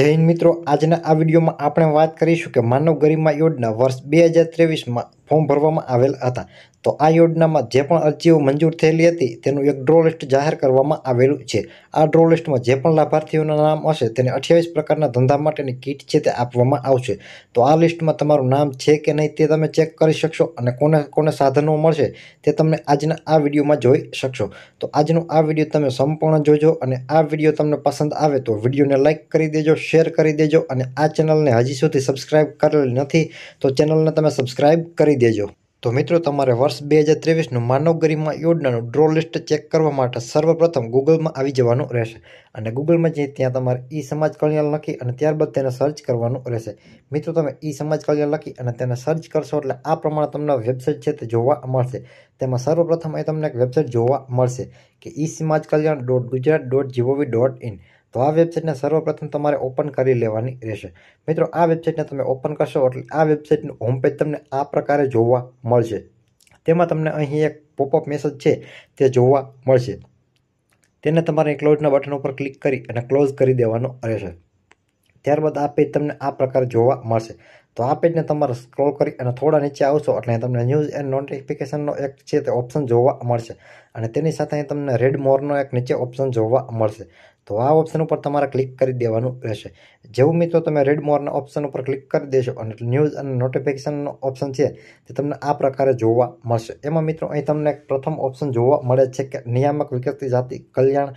જૈન મિત્રો આજના આ વિડીયોમાં આપણે વાત કરીશું કે માનવ ગરિમા યોજના વર્ષ બે હજાર ત્રેવીસમાં ફોર્મ ભરવામાં આવેલ હતા તો આ યોજનામાં જે પણ અરજીઓ મંજૂર થયેલી હતી તેનું એક ડ્રો લિસ્ટ જાહેર કરવામાં આવેલું છે આ ડ્રો લિસ્ટમાં જે પણ લાભાર્થીઓના નામ હશે તેને અઠ્યાવીસ પ્રકારના ધંધા માટેની કીટ છે તે આપવામાં આવશે તો આ લિસ્ટમાં તમારું નામ છે કે નહીં તે તમે ચેક કરી શકશો અને કોને કોને સાધનો મળશે તે તમને આજના આ વિડીયોમાં જોઈ શકશો તો આજનો આ વિડીયો તમે સંપૂર્ણ જોજો અને આ વિડીયો તમને પસંદ આવે તો વિડીયોને લાઇક કરી દેજો શેર કરી દેજો અને આ ચેનલને હજી સુધી સબસ્ક્રાઈબ કરેલી નથી તો ચેનલને તમે સબસ્ક્રાઈબ કરી દેજો તો મિત્રો તમારે વર્ષ બે હજાર ત્રેવીસનું માનવ ગરિમા યોજનાનું ડ્રો લિસ્ટ ચેક કરવા માટે સર્વપ્રથમ ગૂગલમાં આવી જવાનું રહેશે અને ગૂગલમાં જઈ ત્યાં તમારે ઈ સમાજ કલ્યાણ લખી અને ત્યારબાદ તેને સર્ચ કરવાનું રહેશે મિત્રો તમે ઈ સમાજ કલ્યાણ લખી અને તેને સર્ચ કરશો એટલે આ પ્રમાણે તમને વેબસાઇટ છે તે જોવા મળશે તેમાં સર્વપ્રથમ એ તમને એક વેબસાઇટ જોવા મળશે કે E Samaj Kalyan dot Gujarat dot GOV dot in તો આ વેબસાઇટને સર્વપ્રથમ તમારે ઓપન કરી લેવાની રહેશે મિત્રો આ વેબસાઇટને તમે ઓપન કરશો એટલે આ વેબસાઇટનું હોમ પેજ તમને આ પ્રકારે જોવા મળશે તેમાં તમને અહીં એક પોપઅપ મેસેજ છે તે જોવા મળશે તેને તમારે ક્લોઝના બટન ઉપર ક્લિક કરી અને ક્લોઝ કરી દેવાનો રહેશે ત્યારબાદ આ પેજ તમને આ પ્રકારે જોવા મળશે તો આ પેજને તમારે સ્ક્રોલ કરી અને થોડા નીચે આવશો એટલે તમને ન્યૂઝ એન્ડ નોટિફિકેશનનો એક છે તે ઓપ્શન જોવા મળશે અને તેની સાથે અહીં તમને રેડ મોરનો એક નીચે ઓપ્શન જોવા મળશે તો આ ઓપ્શન ઉપર તમારે ક્લિક કરી દેવાનું રહેશે જેવું મિત્રો તમે રેડ મોરના ઓપ્શન ઉપર ક્લિક કરી દેશો અને ન્યૂઝ અને નોટિફિકેશનનો ઓપ્શન છે તે તમને આ પ્રકારે જોવા મળશે એમાં મિત્રો અહીં તમને પ્રથમ ઓપ્શન જોવા મળે છે કે નિયામક વિકસતી જાતિ કલ્યાણ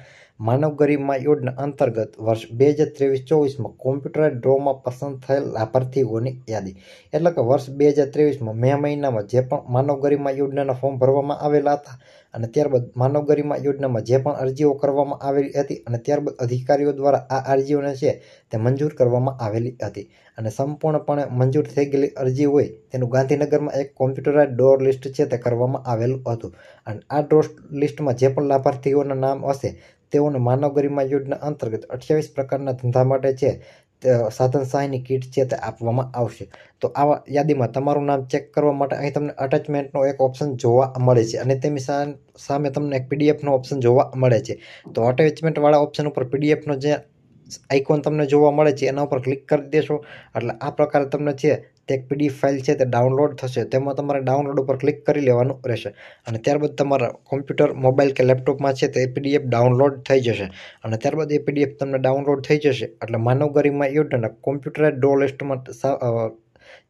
માનવ ગરિમા યોજના અંતર્ગત વર્ષ બે હજાર ત્રેવીસ ચોવીસમાં કોમ્પ્યુટર ડ્રોમાં પસંદ થયેલ લાભાર્થીઓની યાદી એટલે કે વર્ષ બે હજાર ત્રેવીસમાં મે મહિનામાં જે પણ માનવ ગરિમા યોજનાના ફોર્મ ભરવામાં આવેલા હતા અને ત્યારબાદ માનવ ગરિમા યોજનામાં જે પણ અરજીઓ કરવામાં આવેલી હતી અને ત્યારબાદ અધિકારીઓ દ્વારા આ અરજીઓને છે તે મંજૂર કરવામાં આવેલી હતી અને સંપૂર્ણપણે મંજૂર થઈ ગયેલી અરજી હોય તેનું ગાંધીનગરમાં એક કોમ્પ્યુટરાઇઝ ડોર લિસ્ટ છે તે કરવામાં આવેલું હતું અને આ ડોર લિસ્ટમાં જે પણ લાભાર્થીઓના નામ હશે તેઓને માનવ ગરિમા યોજના અંતર્ગત અઠ્યાવીસ પ્રકારના ધંધા માટે છે સાધન સહાયની કીટ છે તે આપવામાં આવશે તો આવા યાદીમાં તમારું નામ ચેક કરવા માટે અહીં તમને અટેચમેન્ટનો એક ઓપ્શન જોવા મળે છે અને તેની સામે તમને એક પીડીએફનો ઓપ્શન જોવા મળે છે તો અટેચમેન્ટવાળા ઓપ્શન ઉપર પીડીએફનો જે આઇકોન તમને જોવા મળે છે એના ઉપર ક્લિક કરી દેશો એટલે આ પ્રકારે તમને છે તે એક પીડીએફ ફાઇલ છે તે ડાઉનલોડ થશે તેમાં તમારે ડાઉનલોડ ઉપર ક્લિક કરી લેવાનું રહેશે અને ત્યારબાદ તમારા કોમ્પ્યુટર મોબાઈલ કે લેપટોપમાં છે તે પીડીએફ ડાઉનલોડ થઈ જશે અને ત્યારબાદ એ પીડીએફ તમને ડાઉનલોડ થઈ જશે એટલે માનવ ગરિમા યોજના કોમ્પ્યુટર ડો લિસ્ટમાં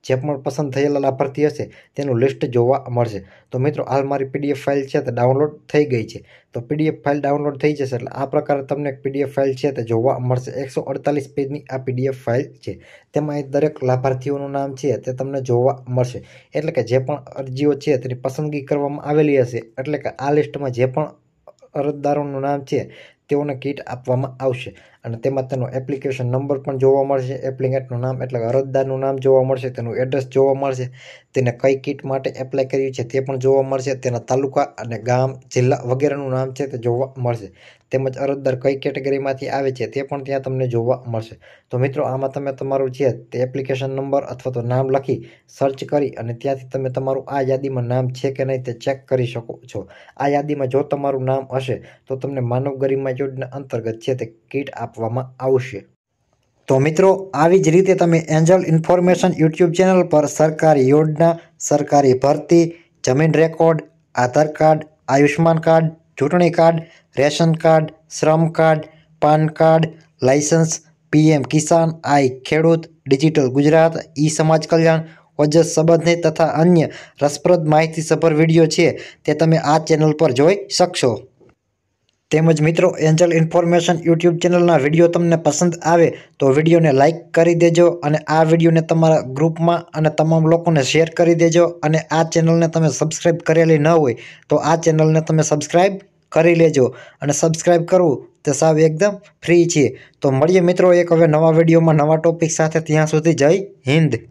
જે પણ પસંદ થયેલા લાભાર્થી હશે તેનું લિસ્ટ જોવા મળશે તો મિત્રો હાલ મારી પીડીએફ ફાઇલ છે તે ડાઉનલોડ થઈ ગઈ છે તો પીડીએફ ફાઇલ ડાઉનલોડ થઈ જશે એટલે આ પ્રકારે તમને પીડીએફ ફાઇલ છે તે જોવા મળશે એકસો અડતાલીસ પેજની આ પીડીએફ ફાઇલ છે તેમાં એ દરેક લાભાર્થીઓનું નામ છે તે તમને જોવા મળશે એટલે કે જે પણ અરજીઓ છે તેની પસંદગી કરવામાં આવેલી હશે એટલે કે આ લિસ્ટમાં જે પણ અરજદારોનું નામ છે તેઓને કીટ આપવામાં આવશે અને તેમાં તેનો એપ્લિકેશન નંબર પણ જોવા મળશે એપ્લિકેન્ટનું નામ એટલે કે અરજદારનું નામ જોવા મળશે તેનું એડ્રેસ જોવા મળશે તેને કઈ કીટ માટે એપ્લાય કર્યું છે તે પણ જોવા મળશે તેના તાલુકા અને ગામ જિલ્લા વગેરેનું નામ છે તે જોવા મળશે તેમજ અરજદાર કઈ કેટેગરીમાંથી આવે છે તે પણ ત્યાં તમને જોવા મળશે તો મિત્રો આમાં તમે તમારું જે તે એપ્લિકેશન નંબર અથવા તો નામ લખી સર્ચ કરી અને ત્યાંથી તમે તમારું આ યાદીમાં નામ છે કે નહીં તે ચેક કરી શકો છો આ યાદીમાં જો તમારું નામ હશે તો તમને માનવ ગરિમા યોજના અંતર્ગત છે તે કીટ આપ આપવામાં આવશે તો મિત્રો આવી જ રીતે તમે એન્જલ ઇન્ફોર્મેશન યુટ્યુબ ચેનલ પર સરકારી યોજના સરકારી ભરતી જમીન record Aadhaar card Ayushman card ચૂંટણી card ration card Shram card PAN card licence PM Kisan I Khedut digital Gujarat ઈ સમાજ કલ્યાણ ઓજસ સંબંધિત તથા અન્ય રસપ્રદ માહિતીસભર વિડીયો છે તે તમે આ ચેનલ પર જોઈ શકશો તેમજ મિત્રો એન્જલ ઇન્ફોર્મેશન યુટ્યુબ ચેનલના વિડીયો તમને પસંદ આવે તો વિડીયોને લાઇક કરી દેજો અને આ વિડીયોને તમારા ગ્રુપમાં અને તમામ લોકોને શેર કરી દેજો અને આ ચેનલને તમે સબસ્ક્રાઈબ કરેલી ન હોય તો આ ચેનલને તમે સબસ્ક્રાઈબ કરી લેજો અને સબસ્ક્રાઈબ કરવું તે સાવ એકદમ ફ્રી છે તો મળીએ મિત્રો એક હવે નવા વિડીયોમાં નવા ટોપિક સાથે ત્યાં સુધી જય હિન્દ